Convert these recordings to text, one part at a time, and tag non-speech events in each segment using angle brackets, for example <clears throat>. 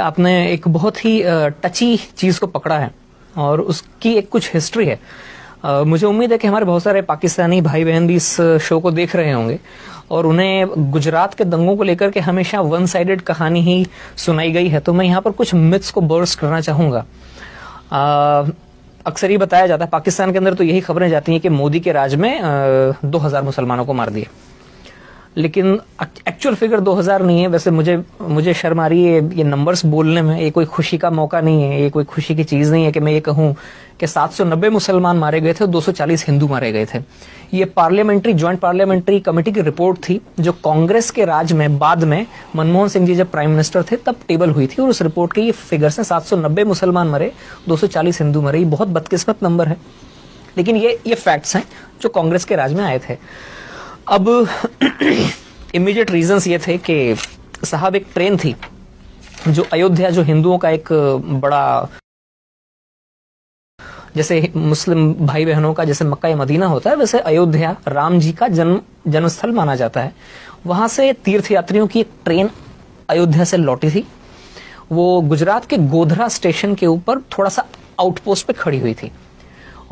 आपने एक बहुत ही टची चीज को पकड़ा है और उसकी एक कुछ हिस्ट्री है मुझे उम्मीद है कि हमारे बहुत सारे पाकिस्तानी भाई बहन भी इस शो को देख रहे होंगे और उन्हें गुजरात के दंगों को लेकर के हमेशा वन साइडेड कहानी ही सुनाई गई है तो मैं यहाँ पर कुछ मिथ्स को बर्स करना चाहूंगा अक्सर ही बताया जाता है पाकिस्तान के अंदर तो यही खबरें जाती हैं कि मोदी के राज में दो हजार मुसलमानों को मार दिए लेकिन एक्चुअल फिगर 2000 नहीं है वैसे मुझे मुझे शर्म आ रही है ये नंबर्स बोलने में ये कोई खुशी का मौका नहीं है ये कोई खुशी की चीज़ नहीं है कि मैं ये कहूँ कि 790 मुसलमान मारे गए थे और 240 हिंदू मारे गए थे ये पार्लियामेंट्री ज्वाइंट पार्लियामेंट्री कमेटी की रिपोर्ट थी जो कांग्रेस के राज में बाद में मनमोहन सिंह जी जब प्राइम मिनिस्टर थे तब टेबल हुई थी और उस रिपोर्ट के ये फिगर्स हैं सात मुसलमान मरे दो हिंदू मरे ये बहुत बदकिस्मत नंबर है लेकिन ये ये फैक्ट्स हैं जो कांग्रेस के राज में आए थे अब इमीडिएट <clears throat> रीजंस ये थे कि साहब एक ट्रेन थी जो अयोध्या जो हिंदुओं का एक बड़ा जैसे मुस्लिम भाई बहनों का जैसे मक्का मदीना होता है वैसे अयोध्या राम जी का जन्म जन्मस्थल माना जाता है वहां से तीर्थ यात्रियों की एक ट्रेन अयोध्या से लौटी थी वो गुजरात के गोधरा स्टेशन के ऊपर थोड़ा सा आउटपोस्ट पे खड़ी हुई थी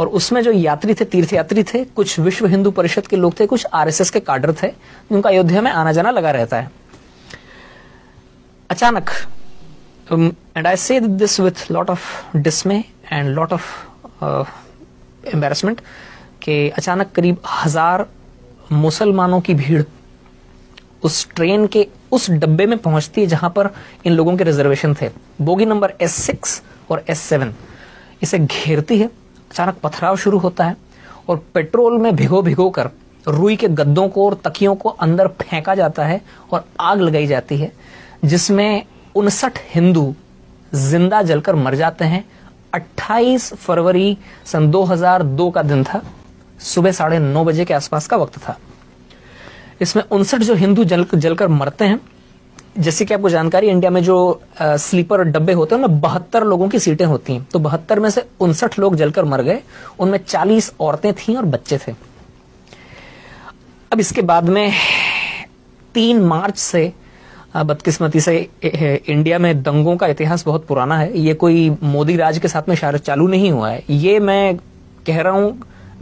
और उसमें जो यात्री थे तीर्थ यात्री थे कुछ विश्व हिंदू परिषद के लोग थे कुछ आरएसएस के कार्डर थे जिनका अयोध्या में आना जाना लगा रहता है अचानक and I say this with lot of dismay and lot of embarrassment कि अचानक करीब हजार मुसलमानों की भीड़ उस ट्रेन के उस डब्बे में पहुंचती है जहां पर इन लोगों के रिजर्वेशन थे बोगी नंबर एस सिक्स और एस सेवन इसे घेरती है अचानक पथराव शुरू होता है और पेट्रोल में भिगो भिगो कर रुई के गद्दों को और तकियों को अंदर फेंका जाता है और आग लगाई जाती है जिसमें उनसठ हिंदू जिंदा जलकर मर जाते हैं 28 फरवरी सन 2002 का दिन था सुबह साढ़े नौ बजे के आसपास का वक्त था इसमें उनसठ जो हिंदू जल जलकर मरते हैं जैसे कि आपको जानकारी इंडिया में जो आ, स्लीपर डब्बे होते हैं उनमें बहत्तर लोगों की सीटें होती हैं तो बहत्तर में से उनसठ लोग जलकर मर गए उनमें चालीस औरतें थीं और बच्चे थे अब इसके बाद में तीन मार्च से बदकिस्मती से इंडिया में दंगों का इतिहास बहुत पुराना है ये कोई मोदी राज के साथ में शायद चालू नहीं हुआ है ये मैं कह रहा हूं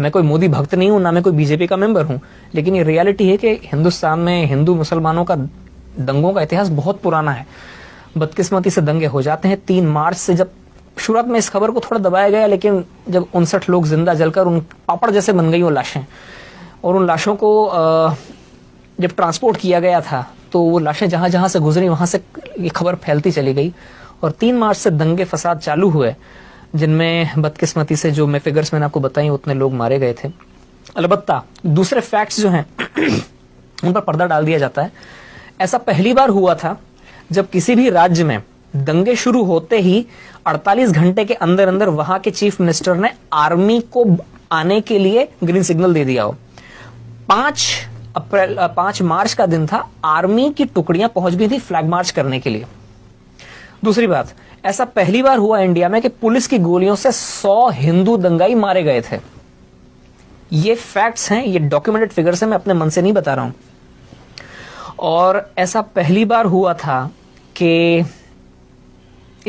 मैं कोई मोदी भक्त नहीं हूं ना मैं कोई बीजेपी का मेंबर हूं लेकिन ये रियलिटी है कि हिंदुस्तान में हिंदू मुसलमानों का दंगों का इतिहास बहुत पुराना है बदकिस्मती से दंगे हो जाते हैं तीन मार्च से जब शुरुआत में इस खबर को थोड़ा दबाया गया लेकिन जब उनसठ लोग जिंदा जलकर उन पापड़ जैसे बन गई वो लाशें और उन लाशों को जब ट्रांसपोर्ट किया गया था तो वो लाशें जहां जहां से गुजरी वहां से ये खबर फैलती चली गई और तीन मार्च से दंगे फसाद चालू हुए जिनमें बदकिस्मती से जो मैं फिगर्स मैंने आपको बताई उतने लोग मारे गए थे अलबत्ता दूसरे फैक्ट्स जो हैं <clears throat> उन पर पर्दा डाल दिया जाता है ऐसा पहली बार हुआ था जब किसी भी राज्य में दंगे शुरू होते ही 48 घंटे के अंदर अंदर वहां के चीफ मिनिस्टर ने आर्मी को आने के लिए ग्रीन सिग्नल दे दिया हो पांच अप्रैल पांच मार्च का दिन था आर्मी की टुकड़ियां पहुंच गई थी फ्लैग मार्च करने के लिए दूसरी बात ऐसा पहली बार हुआ इंडिया में कि पुलिस की गोलियों से सौ हिंदू दंगाई मारे गए थे ये फैक्ट्स हैं ये डॉक्यूमेंटेड फिगर्स हैं मैं अपने मन से नहीं बता रहा हूं और ऐसा पहली बार हुआ था कि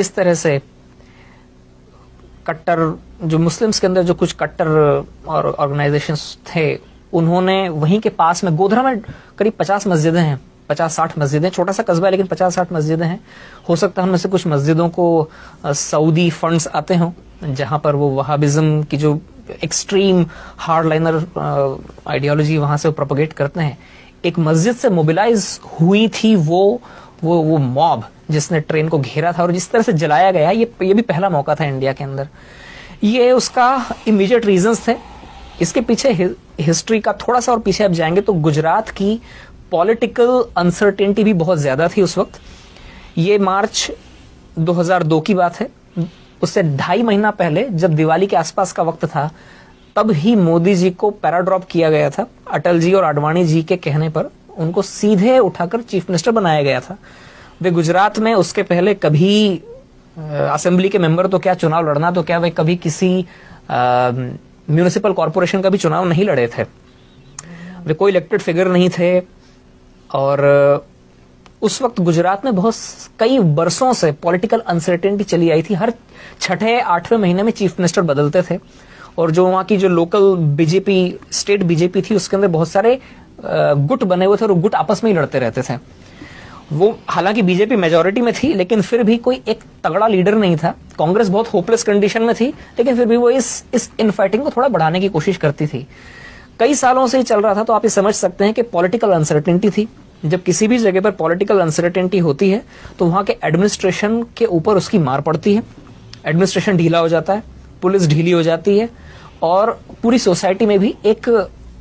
इस तरह से कट्टर जो मुस्लिम्स के अंदर जो कुछ कट्टर और ऑर्गेनाइजेशन थे उन्होंने वहीं के पास में गोधरा में करीब पचास मस्जिदें हैं पचास साठ मस्जिदें छोटा सा कस्बा है लेकिन पचास साठ मस्जिदें हैं हो सकता है उनमें से कुछ मस्जिदों को सऊदी फंड्स आते हों जहां पर वो वहाबिज्म की जो एक्सट्रीम हार्ड लाइनर आइडियोलॉजी वहां से प्रोपोगेट करते हैं एक मस्जिद से मोबिलाइज हुई थी वो वो वो मॉब जिसने ट्रेन को घेरा था और जिस तरह से जलाया गया ये ये भी पहला मौका था इंडिया के अंदर ये उसका इमीडिएट रीजंस थे इसके पीछे हि, हिस्ट्री का थोड़ा सा और पीछे आप जाएंगे तो गुजरात की पॉलिटिकल अनसर्टेनिटी भी बहुत ज़्यादा थी उस वक्त ये मार्च 2002 की बात है उससे ढाई महीना पहले जब दिवाली के आसपास का वक्त था तब ही मोदी जी को पैराड्रॉप किया गया था अटल जी और आडवाणी जी के कहने पर उनको सीधे उठाकर चीफ मिनिस्टर बनाया गया था वे गुजरात में उसके पहले कभी असेंबली के मेंबर तो क्या चुनाव लड़ना तो क्या वे कभी किसी म्यूनिसिपल कॉरपोरेशन का भी चुनाव नहीं लड़े थे वे कोई इलेक्टेड फिगर नहीं थे और उस वक्त गुजरात में बहुत कई वर्षों से पॉलिटिकल अनसर्टेनिटी चली आई थी हर छठे आठवें महीने में चीफ मिनिस्टर बदलते थे और जो वहां की जो लोकल बीजेपी स्टेट बीजेपी थी उसके अंदर बहुत सारे गुट बने हुए थे और गुट आपस में ही लड़ते रहते थे वो हालांकि बीजेपी मेजोरिटी में थी लेकिन फिर भी कोई एक तगड़ा लीडर नहीं था कांग्रेस बहुत होपलेस कंडीशन में थी लेकिन फिर भी वो इस इस इनफाइटिंग को थोड़ा बढ़ाने की कोशिश करती थी कई सालों से ही चल रहा था तो आप ये समझ सकते हैं कि पॉलिटिकल अनसर्टेनिटी थी जब किसी भी जगह पर पॉलिटिकल अनसर्टेनिटी होती है तो वहां के एडमिनिस्ट्रेशन के ऊपर उसकी मार पड़ती है एडमिनिस्ट्रेशन ढीला हो जाता है पुलिस ढीली हो जाती है और पूरी सोसाइटी में भी एक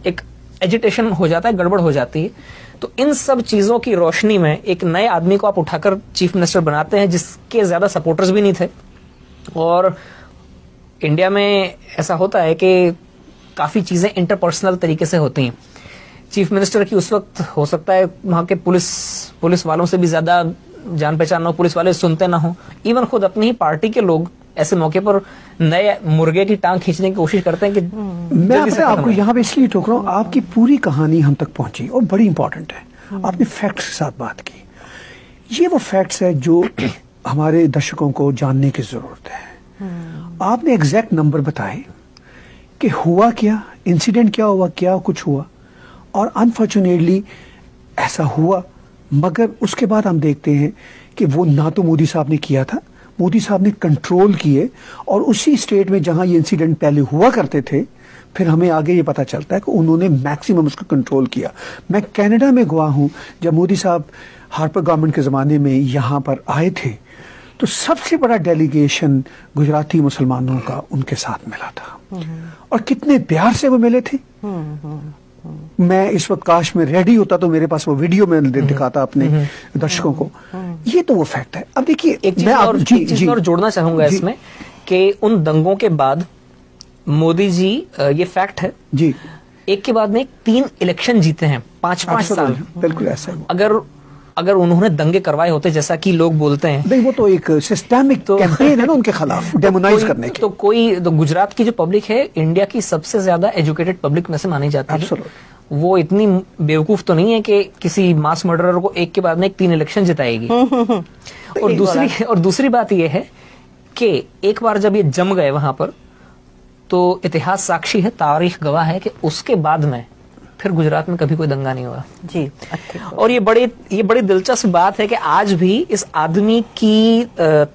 एक एजिटेशन हो जाता है गड़बड़ हो जाती है तो इन सब चीजों की रोशनी में एक नए आदमी को आप उठाकर चीफ मिनिस्टर बनाते हैं जिसके ज्यादा सपोर्टर्स भी नहीं थे और इंडिया में ऐसा होता है कि काफी चीजें इंटरपर्सनल तरीके से होती हैं चीफ मिनिस्टर की उस वक्त हो सकता है वहां के पुलिस पुलिस वालों से भी ज्यादा जान पहचान ना हो पुलिस वाले सुनते ना हो इवन खुद अपनी ही पार्टी के लोग ऐसे मौके पर नए मुर्गे की टांग खींचने की कोशिश करते हैं कि मैं आपको यहाँ पे इसलिए ठोक रहा हूँ आपकी पूरी कहानी हम तक पहुंची और बड़ी इंपॉर्टेंट है हम्म। आपने फैक्ट्स के साथ बात की ये वो फैक्ट्स है जो <clears throat> हमारे दर्शकों को जानने की जरूरत है हम्म। आपने एग्जैक्ट नंबर बताए कि हुआ क्या इंसिडेंट क्या हुआ क्या कुछ हुआ और अनफॉर्चुनेटली ऐसा हुआ मगर उसके बाद हम देखते हैं कि वो ना तो मोदी साहब ने किया था मोदी साहब ने कंट्रोल किए और उसी स्टेट में जहां ये इंसिडेंट पहले हुआ करते थे फिर हमें आगे ये पता चलता है कि उन्होंने मैक्सिमम उसको कंट्रोल किया मैं कनाडा में गुआ हूं जब मोदी साहब हार्पर गवर्नमेंट के ज़माने में यहां पर आए थे तो सबसे बड़ा डेलीगेशन गुजराती मुसलमानों का उनके साथ मिला था हम्म। और कितने प्यार से वो मिले थे हम्म, हम्म, मैं इस वक्त काश में रेडी होता तो मेरे पास वो वीडियो में दिखाता अपने दर्शकों को ये तो वो फैक्ट है अब देखिए एक चीज और, जी, एक चीज और जोड़ना चाहूंगा इसमें कि उन दंगों के बाद मोदी जी ये फैक्ट है जी एक के बाद में तीन इलेक्शन जीते हैं पांच पांच साल बिल्कुल ऐसा अगर अगर उन्होंने दंगे करवाए होते जैसा कि लोग बोलते हैं नहीं वो तो एक सिस्टमिक तो कैंपेन है ना उनके खिलाफ डेमोनाइज <laughs> तो करने की तो कोई तो गुजरात की जो पब्लिक है इंडिया की सबसे ज्यादा एजुकेटेड पब्लिक में से मानी जाती है वो इतनी बेवकूफ तो नहीं है कि किसी मास मर्डरर को एक के बाद में एक तीन इलेक्शन जिताएगी <laughs> और दूसरी और दूसरी बात यह है कि एक बार जब ये जम गए वहां पर तो इतिहास साक्षी है तारीख गवाह है कि उसके बाद में फिर गुजरात में कभी कोई दंगा नहीं हुआ जी और ये बड़ी ये बड़ी दिलचस्प बात है कि आज भी इस आदमी की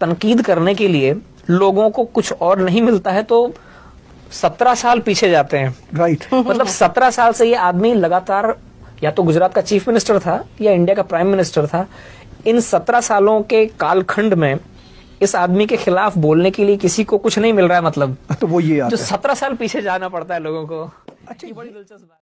तनकीद करने के लिए लोगों को कुछ और नहीं मिलता है तो सत्रह साल पीछे जाते हैं राइट मतलब सत्रह साल से ये आदमी लगातार या तो गुजरात का चीफ मिनिस्टर था या इंडिया का प्राइम मिनिस्टर था इन सत्रह सालों के कालखंड में इस आदमी के खिलाफ बोलने के लिए किसी को कुछ नहीं मिल रहा है मतलब तो वो ये जो सत्रह साल पीछे जाना पड़ता है लोगों को अच्छा बड़ी दिलचस्प